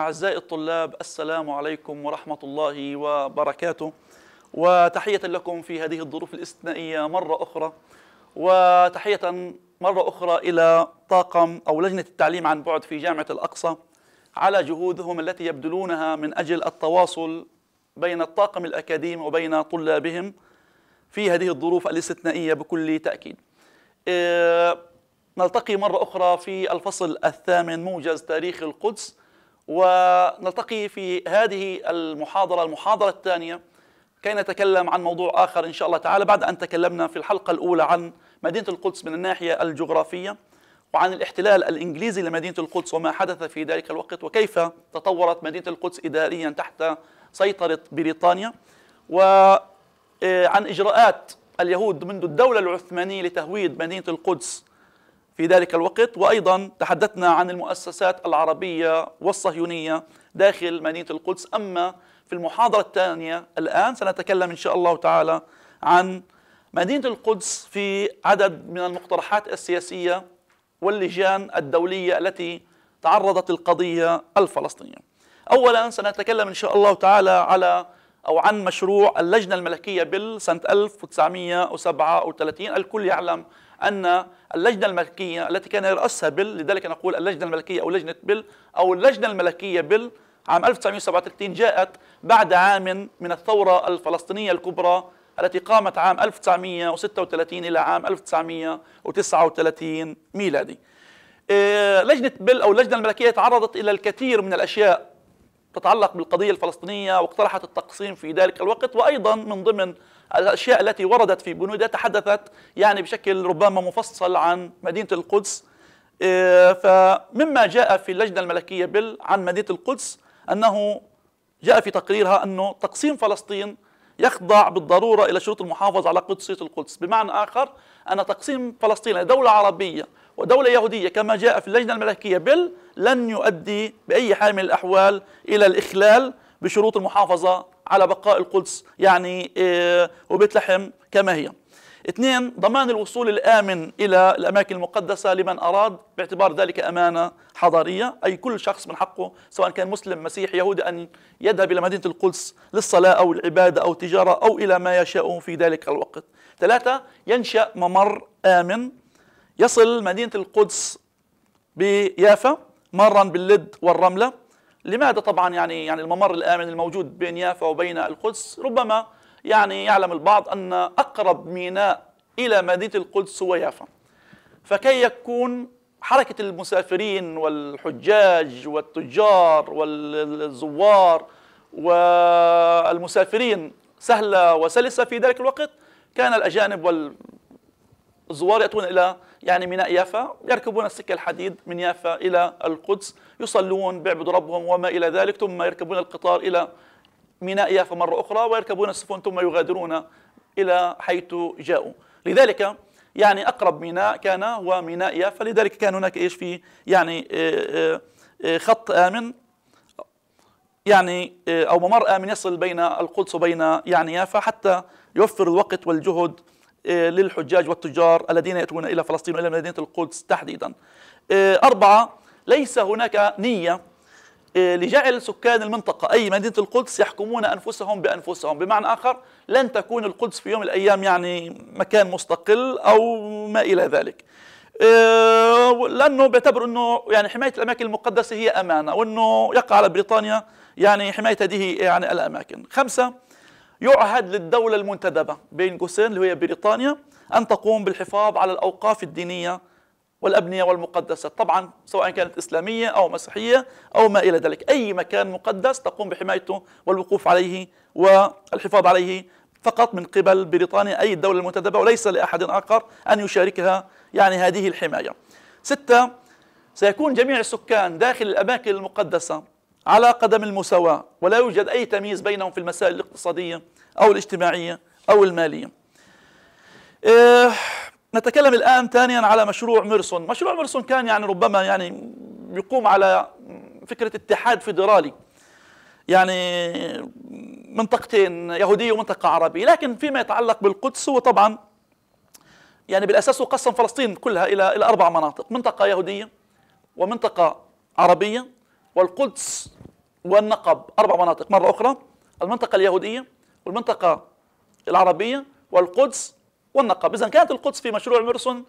أعزائي الطلاب السلام عليكم ورحمة الله وبركاته وتحية لكم في هذه الظروف الاستثنائية مرة أخرى وتحية مرة أخرى إلى طاقم أو لجنة التعليم عن بعد في جامعة الأقصى على جهودهم التي يبذلونها من أجل التواصل بين الطاقم الأكاديمي وبين طلابهم في هذه الظروف الاستثنائية بكل تأكيد إيه، نلتقي مرة أخرى في الفصل الثامن موجز تاريخ القدس ونلتقي في هذه المحاضرة المحاضرة الثانية كي نتكلم عن موضوع آخر إن شاء الله تعالى بعد أن تكلمنا في الحلقة الأولى عن مدينة القدس من الناحية الجغرافية وعن الاحتلال الإنجليزي لمدينة القدس وما حدث في ذلك الوقت وكيف تطورت مدينة القدس إداريا تحت سيطرة بريطانيا وعن آه، إجراءات اليهود منذ الدولة العثمانية لتهويد مدينة القدس في ذلك الوقت وأيضا تحدثنا عن المؤسسات العربية والصهيونية داخل مدينة القدس أما في المحاضرة الثانية الآن سنتكلم إن شاء الله تعالى عن مدينة القدس في عدد من المقترحات السياسية واللجان الدولية التي تعرضت القضية الفلسطينية أولا سنتكلم إن شاء الله تعالى على أو عن مشروع اللجنة الملكية بال سنة 1937 الكل يعلم أن اللجنة الملكية التي كان يرأسها بل لذلك نقول اللجنة الملكية أو لجنة بل أو اللجنة الملكية بل عام 1937 جاءت بعد عام من الثورة الفلسطينية الكبرى التي قامت عام 1936 إلى عام 1939 ميلادي آه، لجنة بل أو اللجنة الملكية تعرضت إلى الكثير من الأشياء تتعلق بالقضية الفلسطينية واقترحت التقسيم في ذلك الوقت وأيضا من ضمن الأشياء التي وردت في بنودة تحدثت يعني بشكل ربما مفصل عن مدينة القدس إيه، فمما جاء في اللجنة الملكية بل عن مدينة القدس أنه جاء في تقريرها أنه تقسيم فلسطين يخضع بالضرورة إلى شروط المحافظة على قدسية القدس بمعنى آخر أن تقسيم فلسطين لدولة عربية ودولة يهودية كما جاء في اللجنة الملكية بل لن يؤدي بأي حال من الأحوال إلى الإخلال بشروط المحافظة على بقاء القدس يعني آه، وبيت لحم كما هي اثنين ضمان الوصول الآمن إلى الأماكن المقدسة لمن أراد باعتبار ذلك أمانة حضارية أي كل شخص من حقه سواء كان مسلم مسيحي يهودي أن يذهب إلى مدينة القدس للصلاة أو العبادة أو التجارة أو إلى ما يشاء في ذلك الوقت ثلاثة ينشأ ممر آمن يصل مدينة القدس بيافا مرا باللد والرملة لماذا طبعا يعني يعني الممر الامن الموجود بين يافا وبين القدس ربما يعني يعلم البعض ان اقرب ميناء الى مدينه القدس هو يافا فكي يكون حركه المسافرين والحجاج والتجار والزوار والمسافرين سهله وسلسه في ذلك الوقت كان الاجانب وال الزوار يأتون إلى يعني ميناء يافا يركبون السكة الحديد من يافا إلى القدس يصلون بيعبدوا ربهم وما إلى ذلك ثم يركبون القطار إلى ميناء يافا مرة أخرى ويركبون السفن ثم يغادرون إلى حيث جاءوا لذلك يعني أقرب ميناء كان هو ميناء يافا لذلك كان هناك إيش في يعني آه، آه، خط آمن يعني آه، أو ممر آمن يصل بين القدس وبين يعني يافا حتى يوفر الوقت والجهد للحجاج والتجار الذين يأتون إلى فلسطين وإلى مدينة القدس تحديدا أربعة ليس هناك نية آه، لجعل سكان المنطقة أي مدينة القدس يحكمون أنفسهم بأنفسهم بمعنى آخر لن تكون القدس في يوم الأيام يعني مكان مستقل أو ما إلى ذلك آه، لأنه بيعتبروا أنه يعني حماية الأماكن المقدسة هي أمانة وأنه يقع على بريطانيا يعني حماية هذه يعني الأماكن خمسة يعهد للدولة المنتدبة بين قوسين اللي هي بريطانيا أن تقوم بالحفاظ على الأوقاف الدينية والأبنية والمقدسات طبعا سواء كانت إسلامية أو مسيحية أو ما إلى ذلك أي مكان مقدس تقوم بحمايته والوقوف عليه والحفاظ عليه فقط من قبل بريطانيا أي الدولة المنتدبة وليس لأحد آخر أن يشاركها يعني هذه الحماية ستة سيكون جميع السكان داخل الأماكن المقدسة على قدم المساواة ولا يوجد أي تمييز بينهم في المسائل الاقتصادية أو الاجتماعية أو المالية إيه نتكلم الآن ثانيا على مشروع ميرسون مشروع ميرسون كان يعني ربما يعني يقوم على فكرة اتحاد فيدرالي يعني منطقتين يهودية ومنطقة عربية لكن فيما يتعلق بالقدس هو طبعا يعني بالأساس قسم فلسطين كلها إلى إلى أربع مناطق منطقة يهودية ومنطقة عربية والقدس والنقب أربع مناطق مرة أخرى المنطقة اليهودية والمنطقة العربية والقدس والنقب إذا كانت القدس في مشروع ميرسون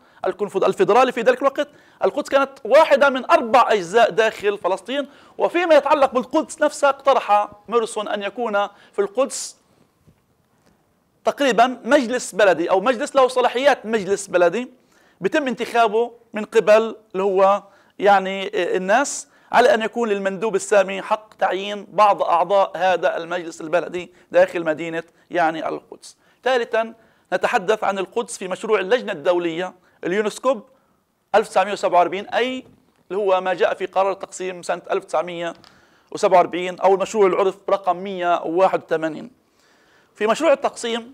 الفيدرالي في ذلك الوقت القدس كانت واحدة من أربع أجزاء داخل فلسطين وفيما يتعلق بالقدس نفسها اقترح ميرسون أن يكون في القدس تقريبا مجلس بلدي أو مجلس له صلاحيات مجلس بلدي بتم انتخابه من قبل اللي هو يعني الناس على أن يكون للمندوب السامي حق تعيين بعض أعضاء هذا المجلس البلدي داخل مدينة يعني القدس ثالثا نتحدث عن القدس في مشروع اللجنة الدولية اليونسكوب 1947 أي اللي هو ما جاء في قرار التقسيم سنة 1947 أو المشروع العرف رقم 181 في مشروع التقسيم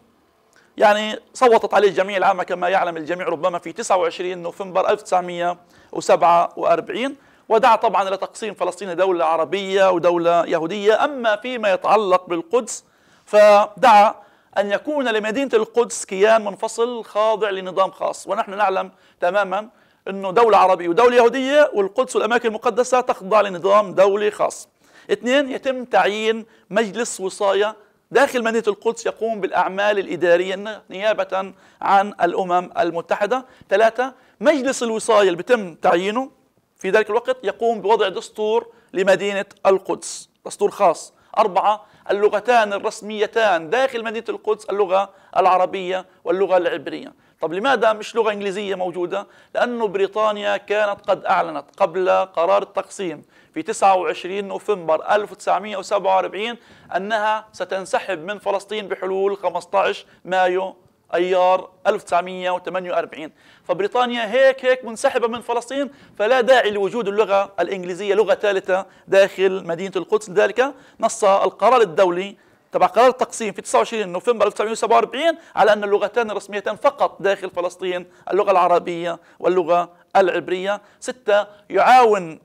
يعني صوتت عليه الجميع العامة كما يعلم الجميع ربما في 29 نوفمبر 1947 ودعا طبعا إلى تقسيم فلسطين دولة عربية ودولة يهودية أما فيما يتعلق بالقدس فدعا أن يكون لمدينة القدس كيان منفصل خاضع لنظام خاص ونحن نعلم تماما أنه دولة عربية ودولة يهودية والقدس والأماكن المقدسة تخضع لنظام دولي خاص اثنين يتم تعيين مجلس وصاية داخل مدينة القدس يقوم بالأعمال الإدارية نيابة عن الأمم المتحدة ثلاثة مجلس الوصاية اللي بتم تعيينه في ذلك الوقت يقوم بوضع دستور لمدينة القدس دستور خاص أربعة اللغتان الرسميتان داخل مدينة القدس اللغة العربية واللغة العبرية طب لماذا مش لغة إنجليزية موجودة؟ لأنه بريطانيا كانت قد أعلنت قبل قرار التقسيم في 29 نوفمبر 1947 أنها ستنسحب من فلسطين بحلول 15 مايو ايار 1948 فبريطانيا هيك هيك منسحبه من فلسطين فلا داعي لوجود اللغه الانجليزيه لغه ثالثه داخل مدينه القدس لذلك نص القرار الدولي تبع قرار التقسيم في 29 نوفمبر 1947 على ان اللغتان الرسميتان فقط داخل فلسطين اللغه العربيه واللغه العبريه ستة يعاون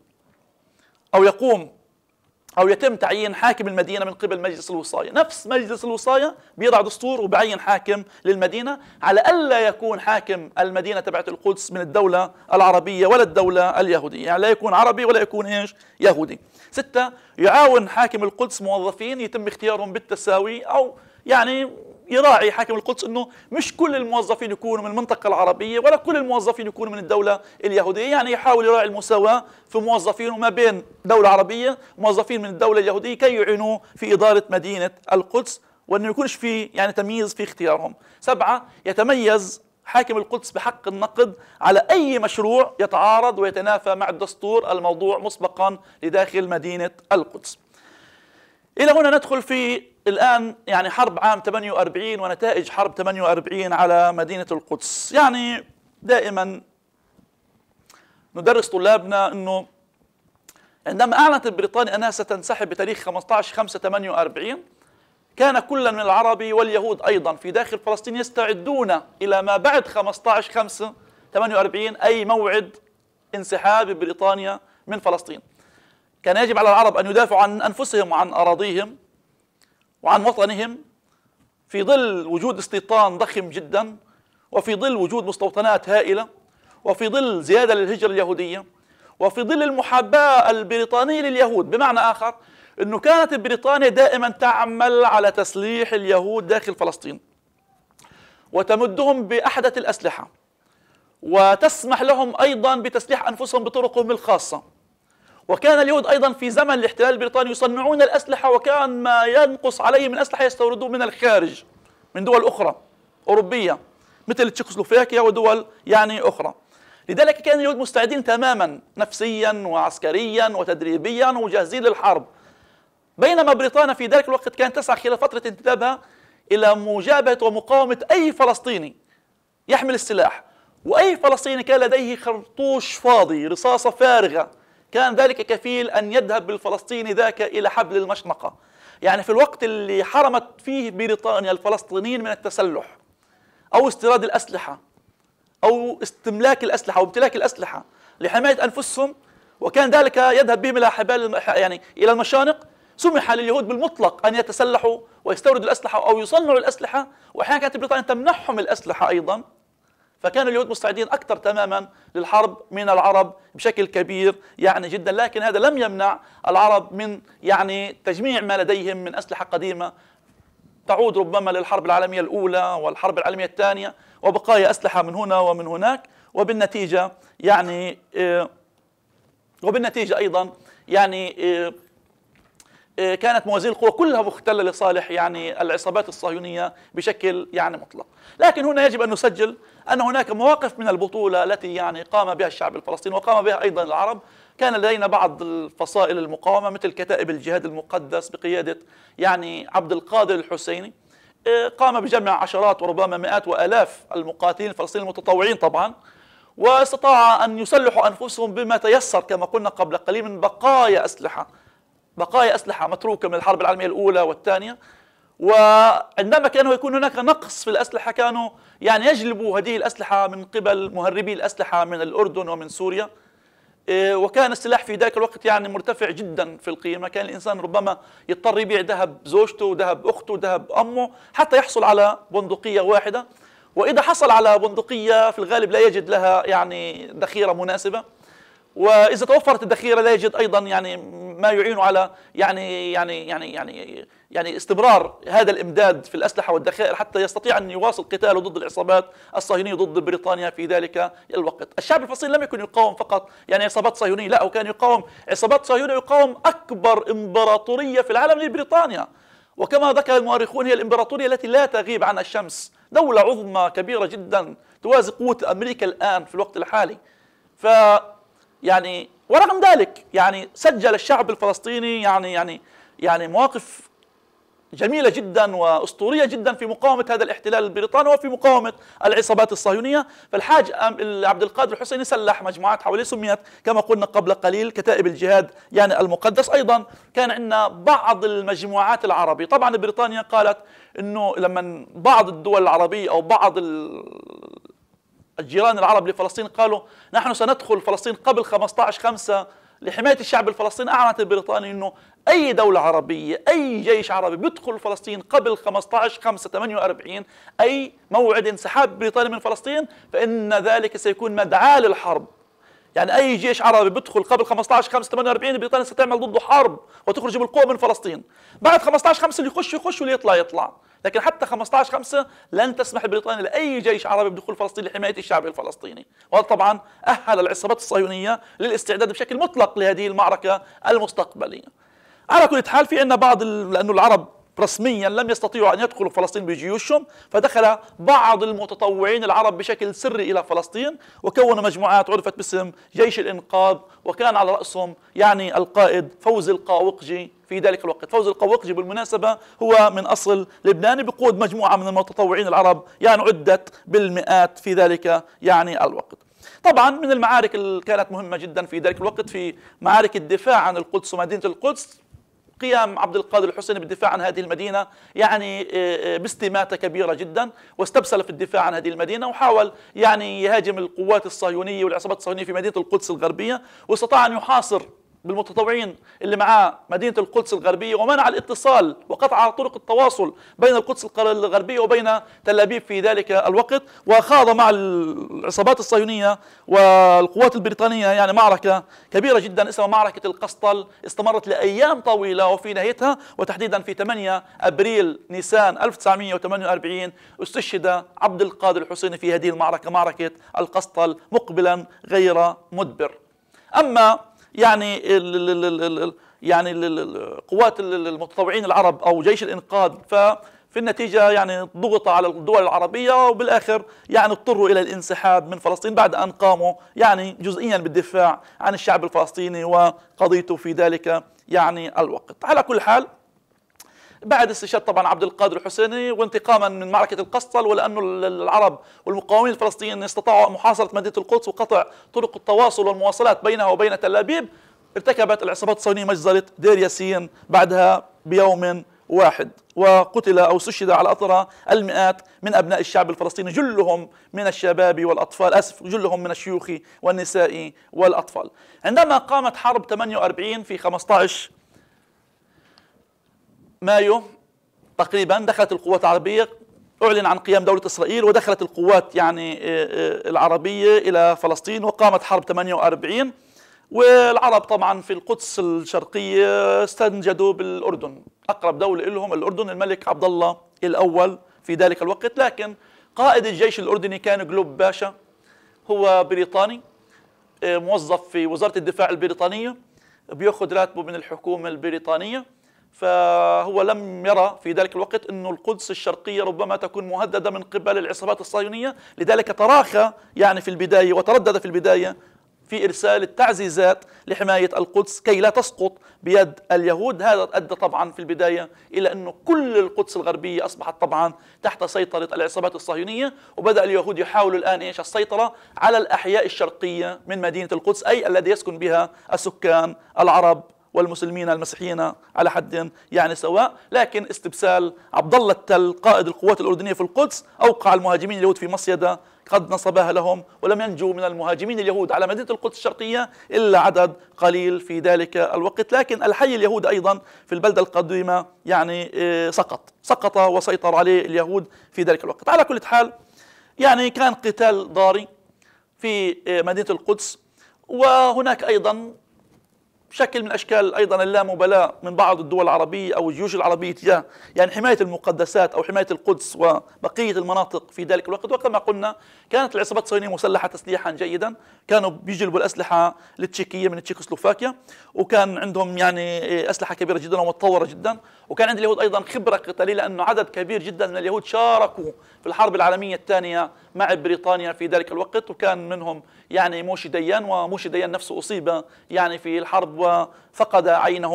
او يقوم أو يتم تعيين حاكم المدينة من قبل مجلس الوصاية نفس مجلس الوصاية بيضع دستور وبعين حاكم للمدينة على ألا يكون حاكم المدينة تبعت القدس من الدولة العربية ولا الدولة اليهودية يعني لا يكون عربي ولا يكون إيش يهودي ستة يعاون حاكم القدس موظفين يتم اختيارهم بالتساوي أو يعني يراعي حاكم القدس انه مش كل الموظفين يكونوا من المنطقه العربيه ولا كل الموظفين يكونوا من الدوله اليهوديه يعني يحاول يراعي المساواه في موظفينه ما بين دوله عربيه وموظفين من الدوله اليهوديه كي يعينوا في اداره مدينه القدس وانه يكونش في يعني تمييز في اختيارهم سبعه يتميز حاكم القدس بحق النقد على أي مشروع يتعارض ويتنافى مع الدستور الموضوع مسبقا لداخل مدينة القدس إلى هنا ندخل في الآن يعني حرب عام 48 ونتائج حرب 48 على مدينة القدس يعني دائما ندرس طلابنا أنه عندما أعلنت بريطانيا أنها ستنسحب بتاريخ 15 5 48 كان كل من العرب واليهود أيضا في داخل فلسطين يستعدون إلى ما بعد 15 5 48 أي موعد انسحاب بريطانيا من فلسطين كان يجب على العرب أن يدافعوا عن أنفسهم وعن أراضيهم وعن وطنهم في ظل وجود استيطان ضخم جدا وفي ظل وجود مستوطنات هائلة وفي ظل زيادة للهجرة اليهودية وفي ظل المحاباة البريطانية لليهود بمعنى آخر أنه كانت بريطانيا دائما تعمل على تسليح اليهود داخل فلسطين وتمدهم بأحدث الأسلحة وتسمح لهم أيضا بتسليح أنفسهم بطرقهم الخاصة وكان اليهود أيضا في زمن الاحتلال البريطاني يصنعون الأسلحة وكان ما ينقص عليه من أسلحة يستوردوه من الخارج من دول أخرى أوروبية مثل تشيكوسلوفاكيا ودول يعني أخرى لذلك كان اليهود مستعدين تماما نفسيا وعسكريا وتدريبيا وجاهزين للحرب بينما بريطانيا في ذلك الوقت كانت تسعى خلال فترة انتدابها إلى مجابهة ومقاومة أي فلسطيني يحمل السلاح وأي فلسطيني كان لديه خرطوش فاضي رصاصة فارغة كان ذلك كفيل أن يذهب بالفلسطيني ذاك إلى حبل المشنقة يعني في الوقت اللي حرمت فيه بريطانيا الفلسطينيين من التسلح أو استيراد الأسلحة أو استملاك الأسلحة أو امتلاك الأسلحة لحماية أنفسهم وكان ذلك يذهب بهم إلى حبال يعني إلى المشانق سمح لليهود بالمطلق أن يتسلحوا ويستوردوا الأسلحة أو يصنعوا الأسلحة وأحيانا كانت بريطانيا تمنحهم الأسلحة أيضا فكان اليهود مستعدين أكثر تماما للحرب من العرب بشكل كبير يعني جدا لكن هذا لم يمنع العرب من يعني تجميع ما لديهم من أسلحة قديمة تعود ربما للحرب العالمية الأولى والحرب العالمية الثانية وبقايا أسلحة من هنا ومن هناك وبالنتيجة يعني آه، وبالنتيجة أيضا يعني آه، آه، كانت موازين القوى كلها مختلة لصالح يعني العصابات الصهيونية بشكل يعني مطلق لكن هنا يجب أن نسجل أن هناك مواقف من البطولة التي يعني قام بها الشعب الفلسطيني وقام بها أيضا العرب كان لدينا بعض الفصائل المقاومة مثل كتائب الجهاد المقدس بقيادة يعني عبد القادر الحسيني آه، قام بجمع عشرات وربما مئات وآلاف المقاتلين الفلسطينيين المتطوعين طبعا واستطاع أن يسلحوا أنفسهم بما تيسر كما قلنا قبل قليل من بقايا أسلحة بقايا أسلحة متروكة من الحرب العالمية الأولى والثانية وعندما كان يكون هناك نقص في الأسلحة كانوا يعني يجلبوا هذه الأسلحة من قبل مهربي الأسلحة من الأردن ومن سوريا إيه، وكان السلاح في ذاك الوقت يعني مرتفع جدا في القيمة كان الإنسان ربما يضطر يبيع ذهب زوجته ذهب أخته ذهب أمه حتى يحصل على بندقية واحدة وإذا حصل على بندقية في الغالب لا يجد لها يعني ذخيرة مناسبة واذا توفرت الذخيره لا يجد ايضا يعني ما يعين على يعني يعني يعني يعني يعني استمرار هذا الامداد في الاسلحه والذخائر حتى يستطيع ان يواصل قتاله ضد العصابات الصهيونيه ضد بريطانيا في ذلك الوقت. الشعب الفلسطيني لم يكن يقاوم فقط يعني عصابات صهيونيه لا وكان يقاوم عصابات صهيونيه يقاوم اكبر امبراطوريه في العالم لبريطانيا. وكما ذكر المؤرخون هي الامبراطوريه التي لا تغيب عنها الشمس، دوله عظمى كبيره جدا توازي قوه امريكا الان في الوقت الحالي. ف يعني ورغم ذلك يعني سجل الشعب الفلسطيني يعني يعني يعني مواقف جميلة جدا وأسطورية جدا في مقاومة هذا الاحتلال البريطاني وفي مقاومة العصابات الصهيونية فالحاج عبد القادر الحسيني سلح مجموعات حواليه سميت كما قلنا قبل قليل كتائب الجهاد يعني المقدس أيضا كان عندنا بعض المجموعات العربية طبعا بريطانيا قالت أنه لما بعض الدول العربية أو بعض الجيران العرب لفلسطين قالوا نحن سندخل فلسطين قبل 15 5 لحماية الشعب الفلسطيني أعلنت البريطاني أنه أي دولة عربية أي جيش عربي بيدخل فلسطين قبل 15 5 48 أي موعد انسحاب بريطاني من فلسطين فإن ذلك سيكون مدعاة للحرب يعني أي جيش عربي بيدخل قبل 15 5 48 بريطانيا ستعمل ضده حرب وتخرج بالقوة من فلسطين بعد 15 5 اللي يخش يخش واللي يطلع يطلع لكن حتى 15 5 لن تسمح البريطانيا لأي جيش عربي بدخول فلسطين لحماية الشعب الفلسطيني وهذا طبعا أهل العصابات الصهيونية للاستعداد بشكل مطلق لهذه المعركة المستقبلية على كل حال في عندنا بعض لأنه العرب رسميا لم يستطيعوا أن يدخلوا فلسطين بجيوشهم فدخل بعض المتطوعين العرب بشكل سري إلى فلسطين وكونوا مجموعات عرفت باسم جيش الإنقاذ وكان على رأسهم يعني القائد فوزي القاوقجي في ذلك الوقت فوز القوقجي بالمناسبة هو من أصل لبناني بقود مجموعة من المتطوعين العرب يعني عدت بالمئات في ذلك يعني الوقت طبعا من المعارك اللي كانت مهمة جدا في ذلك الوقت في معارك الدفاع عن القدس ومدينة القدس قيام عبد القادر الحسيني بالدفاع عن هذه المدينة يعني آه، آه، باستماتة كبيرة جدا واستبسل في الدفاع عن هذه المدينة وحاول يعني يهاجم القوات الصهيونية والعصابات الصهيونية في مدينة القدس الغربية واستطاع أن يحاصر بالمتطوعين اللي معاه مدينة القدس الغربية ومنع الاتصال وقطع طرق التواصل بين القدس الغربية وبين تل أبيب في ذلك الوقت وخاض مع العصابات الصهيونية والقوات البريطانية يعني معركة كبيرة جدا اسمها معركة القسطل استمرت لأيام طويلة وفي نهايتها وتحديدا في 8 أبريل نيسان 1948 استشهد عبد القادر الحسيني في هذه المعركة معركة القسطل مقبلا غير مدبر أما يعني ال ال يعني قوات المتطوعين العرب او جيش الانقاذ ففي النتيجه يعني ضغط على الدول العربيه وبالاخر يعني اضطروا الى الانسحاب من فلسطين بعد ان قاموا يعني جزئيا بالدفاع عن الشعب الفلسطيني وقضيته في ذلك يعني الوقت على كل حال بعد استشهاد طبعا عبد القادر الحسيني وانتقاما من معركه القسطل ولانه العرب والمقاومين الفلسطينيين استطاعوا محاصره مدينه القدس وقطع طرق التواصل والمواصلات بينها وبين تل ابيب ارتكبت العصابات الصهيونيه مجزره دير ياسين بعدها بيوم واحد وقتل أو استشهد على أثرها المئات من أبناء الشعب الفلسطيني جلهم من الشباب والأطفال أسف جلهم من الشيوخ والنساء والأطفال عندما قامت حرب 48 في 15 مايو تقريبا دخلت القوات العربية أعلن عن قيام دولة إسرائيل ودخلت القوات يعني آه، آه، العربية إلى فلسطين وقامت حرب 48 والعرب طبعا في القدس الشرقية استنجدوا بالأردن أقرب دولة لهم الأردن الملك عبد الله الأول في ذلك الوقت لكن قائد الجيش الأردني كان جلوب باشا هو بريطاني آه، موظف في وزارة الدفاع البريطانية بياخذ راتبه من الحكومة البريطانية فهو لم يرى في ذلك الوقت أن القدس الشرقية ربما تكون مهددة من قبل العصابات الصهيونية لذلك تراخى يعني في البداية وتردد في البداية في إرسال التعزيزات لحماية القدس كي لا تسقط بيد اليهود هذا أدى طبعا في البداية إلى أنه كل القدس الغربية أصبحت طبعا تحت سيطرة العصابات الصهيونية وبدأ اليهود يحاولوا الآن إيش السيطرة على الأحياء الشرقية من مدينة القدس أي الذي يسكن بها السكان العرب والمسلمين المسيحيين على حد يعني سواء لكن استبسال عبد الله التل قائد القوات الأردنية في القدس أوقع المهاجمين اليهود في مصيدة قد نصبها لهم ولم ينجو من المهاجمين اليهود على مدينة القدس الشرقية إلا عدد قليل في ذلك الوقت لكن الحي اليهود أيضا في البلدة القديمة يعني آه، سقط سقط وسيطر عليه اليهود في ذلك الوقت على كل حال يعني كان قتال ضاري في آه، مدينة القدس وهناك أيضا شكل من أشكال أيضا اللامبالاة من بعض الدول العربية أو الجيوش العربية تجاه يعني حماية المقدسات أو حماية القدس وبقية المناطق في ذلك الوقت وكما قلنا كانت العصابات الصهيونيه مسلحة تسليحا جيدا كانوا بيجلبوا الاسلحه التشيكيه من تشيكوسلوفاكيا وكان عندهم يعني اسلحه كبيره جدا ومتطوره جدا وكان عند اليهود ايضا خبره قتاليه لانه عدد كبير جدا من اليهود شاركوا في الحرب العالميه الثانيه مع بريطانيا في ذلك الوقت وكان منهم يعني موشي ديان وموشي ديان نفسه اصيب يعني في الحرب وفقد عينه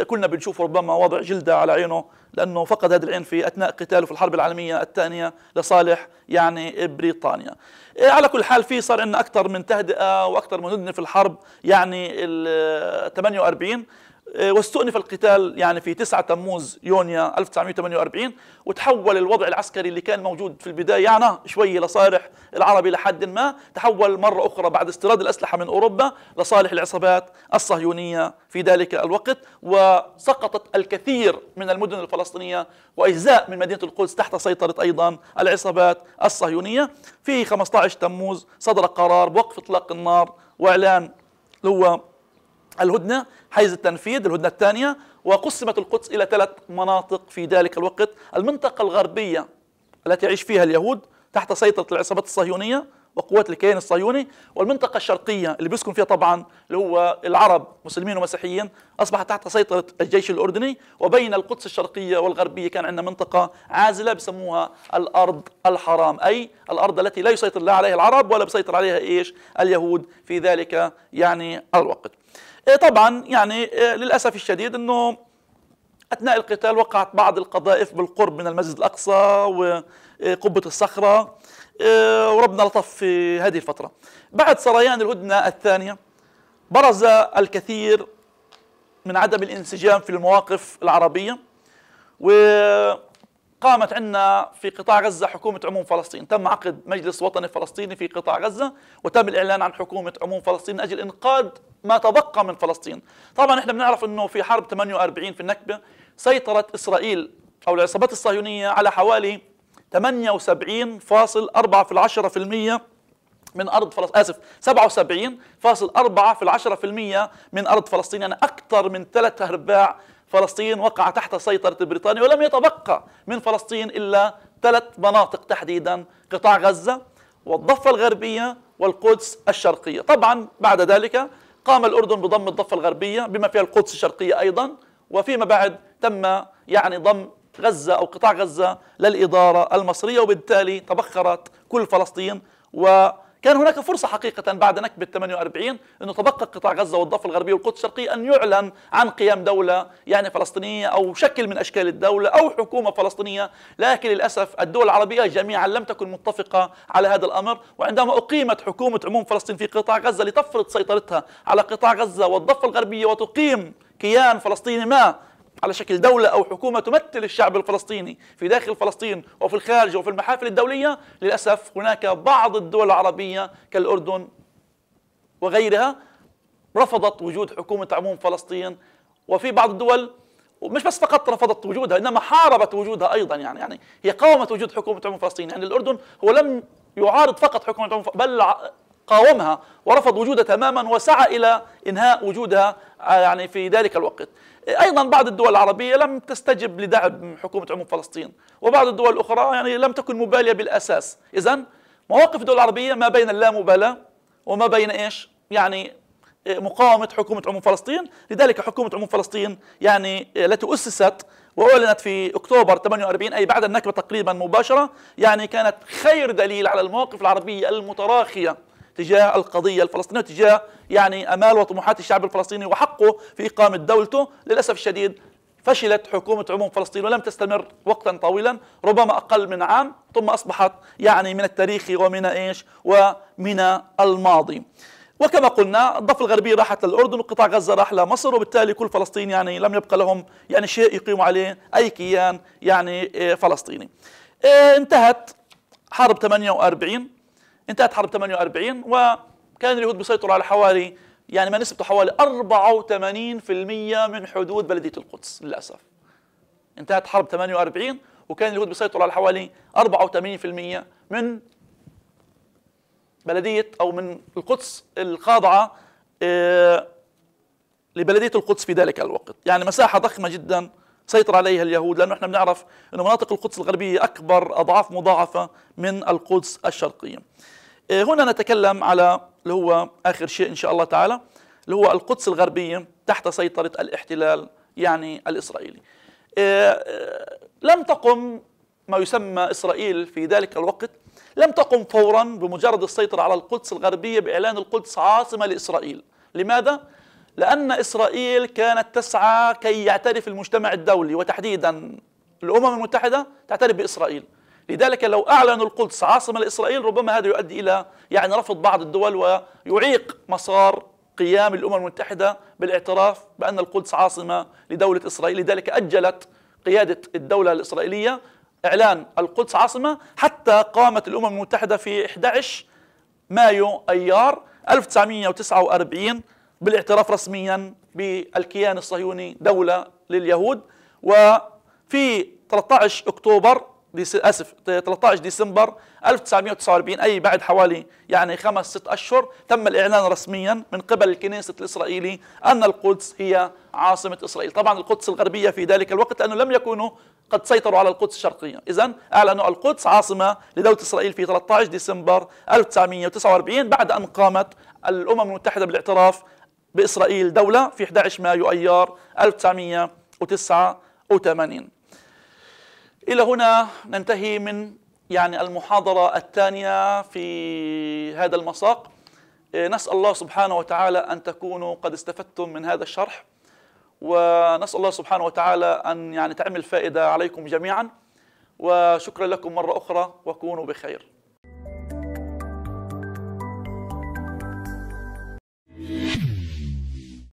وكلنا بنشوف ربما وضع جلده على عينه لأنه فقد هذه العين في أثناء قتاله في الحرب العالمية الثانية لصالح يعني بريطانيا إيه، على كل حال في صار ان أكثر من تهدئة وأكثر من هدنة في الحرب يعني ال 48 آه، آه، واستؤنف القتال يعني في 9 تموز يونيو 1948 وتحول الوضع العسكري اللي كان موجود في البداية يعني شوي لصالح العربي لحد ما تحول مرة أخرى بعد استيراد الأسلحة من أوروبا لصالح العصابات الصهيونية في ذلك الوقت وسقطت الكثير من المدن الفلسطينية وأجزاء من مدينة القدس تحت سيطرة أيضا العصابات الصهيونية في 15 تموز صدر قرار بوقف إطلاق النار وإعلان هو الهدنة حيز التنفيذ الهدنة الثانية وقسمت القدس إلى ثلاث مناطق في ذلك الوقت المنطقة الغربية التي يعيش فيها اليهود تحت سيطرة العصابات الصهيونية وقوات الكيان الصهيوني والمنطقة الشرقية اللي بيسكن فيها طبعا اللي هو العرب مسلمين ومسيحيين أصبحت تحت سيطرة الجيش الأردني وبين القدس الشرقية والغربية كان عندنا منطقة عازلة بسموها الأرض الحرام أي الأرض التي لا يسيطر لا عليها العرب ولا بيسيطر عليها إيش اليهود في ذلك يعني الوقت إيه، طبعا يعني إيه، للأسف الشديد أنه أثناء القتال وقعت بعض القذائف بالقرب من المسجد الأقصى وقبة إيه، الصخرة وربنا لطف في هذه الفترة بعد سريان الهدنة الثانية برز الكثير من عدم الانسجام في المواقف العربية و قامت عندنا في قطاع غزة حكومة عموم فلسطين تم عقد مجلس وطني فلسطيني في قطاع غزة وتم الإعلان عن حكومة عموم فلسطين من أجل إنقاذ ما تبقى من فلسطين طبعا إحنا بنعرف أنه في حرب 48 في النكبة سيطرت إسرائيل أو العصابات الصهيونية على حوالي 78.4% من أرض فلسطين آسف 77.4% من أرض فلسطين يعني أكثر من ثلاث أرباع فلسطين وقع تحت سيطرة بريطانيا ولم يتبقى من فلسطين إلا ثلاث مناطق تحديدا قطاع غزة والضفة الغربية والقدس الشرقية طبعا بعد ذلك قام الأردن بضم الضفة الغربية بما فيها القدس الشرقية أيضا وفيما بعد تم يعني ضم غزة أو قطاع غزة للإدارة المصرية وبالتالي تبخرت كل فلسطين و كان هناك فرصة حقيقة بعد نكبة 48 أنه تبقى قطاع غزة والضفة الغربية والقدس الشرقية أن يعلن عن قيام دولة يعني فلسطينية أو شكل من أشكال الدولة أو حكومة فلسطينية لكن للأسف الدول العربية جميعا لم تكن متفقة على هذا الأمر وعندما أقيمت حكومة عموم فلسطين في قطاع غزة لتفرض سيطرتها على قطاع غزة والضفة الغربية وتقيم كيان فلسطيني ما على شكل دولة أو حكومة تمثل الشعب الفلسطيني في داخل فلسطين وفي الخارج وفي المحافل الدولية للأسف هناك بعض الدول العربية كالأردن وغيرها رفضت وجود حكومة عموم فلسطين وفي بعض الدول مش بس فقط رفضت وجودها انما حاربت وجودها ايضا يعني يعني هي قاومت وجود حكومه عموم فلسطين يعني الاردن هو لم يعارض فقط حكومه عموم بل قاومها ورفض وجودها تماما وسعى إلى إنهاء وجودها آه، يعني في ذلك الوقت أيضا بعض الدول العربية لم تستجب لدعم حكومة عموم فلسطين وبعض الدول الأخرى يعني لم تكن مبالية بالأساس إذا مواقف الدول العربية ما بين اللامبالاة وما بين إيش يعني آه، مقاومة حكومة عموم فلسطين لذلك حكومة عموم فلسطين يعني آه، التي أسست وأعلنت في أكتوبر 48 أي بعد النكبة تقريبا مباشرة يعني كانت خير دليل على المواقف العربية المتراخية تجاه القضية الفلسطينية تجاه يعني أمال وطموحات الشعب الفلسطيني وحقه في إقامة دولته للأسف الشديد فشلت حكومة عموم فلسطين ولم تستمر وقتا طويلا ربما أقل من عام ثم أصبحت يعني من التاريخ ومن إيش ومن الماضي وكما قلنا الضفة الغربية راحت للأردن وقطاع غزة راح لمصر وبالتالي كل فلسطين يعني لم يبقى لهم يعني شيء يقيم عليه أي كيان يعني إيه فلسطيني إيه، انتهت حرب 48 انتهت حرب 48 وكان اليهود بيسيطروا على حوالي يعني ما نسبته حوالي 84% من حدود بلدية القدس للأسف انتهت حرب 48 وكان اليهود بيسيطروا على حوالي 84% من بلدية أو من القدس الخاضعة آه، لبلدية القدس في ذلك الوقت يعني مساحة ضخمة جداً سيطر عليها اليهود لأنه احنا بنعرف أن مناطق القدس الغربية أكبر أضعاف مضاعفة من القدس الشرقية إيه، هنا نتكلم على اللي هو آخر شيء إن شاء الله تعالى اللي هو القدس الغربية تحت سيطرة الاحتلال يعني الإسرائيلي إيه، إيه، لم تقم ما يسمى إسرائيل في ذلك الوقت لم تقم فورا بمجرد السيطرة على القدس الغربية بإعلان القدس عاصمة لإسرائيل لماذا؟ لأن إسرائيل كانت تسعى كي يعترف المجتمع الدولي وتحديدا الأمم المتحدة تعترف بإسرائيل لذلك لو أعلنوا القدس عاصمة لإسرائيل ربما هذا يؤدي إلى يعني رفض بعض الدول ويعيق مسار قيام الأمم المتحدة بالاعتراف بأن القدس عاصمة لدولة إسرائيل لذلك أجلت قيادة الدولة الإسرائيلية إعلان القدس عاصمة حتى قامت الأمم المتحدة في 11 مايو أيار 1949 بالاعتراف رسميا بالكيان الصهيوني دولة لليهود وفي 13 أكتوبر اسف 13 ديسمبر 1949 اي بعد حوالي يعني خمس ست اشهر تم الاعلان رسميا من قبل الكنيسة الاسرائيلي ان القدس هي عاصمة اسرائيل، طبعا القدس الغربية في ذلك الوقت لانه لم يكونوا قد سيطروا على القدس الشرقية، اذا اعلنوا القدس عاصمة لدولة اسرائيل في 13 ديسمبر 1949 بعد ان قامت الامم المتحدة بالاعتراف بإسرائيل دولة في 11 مايو أيار 1989 إلى هنا ننتهي من يعني المحاضرة الثانية في هذا المساق إيه، نسأل الله سبحانه وتعالى أن تكونوا قد استفدتم من هذا الشرح ونسأل الله سبحانه وتعالى أن يعني تعمل فائدة عليكم جميعا وشكرا لكم مرة أخرى وكونوا بخير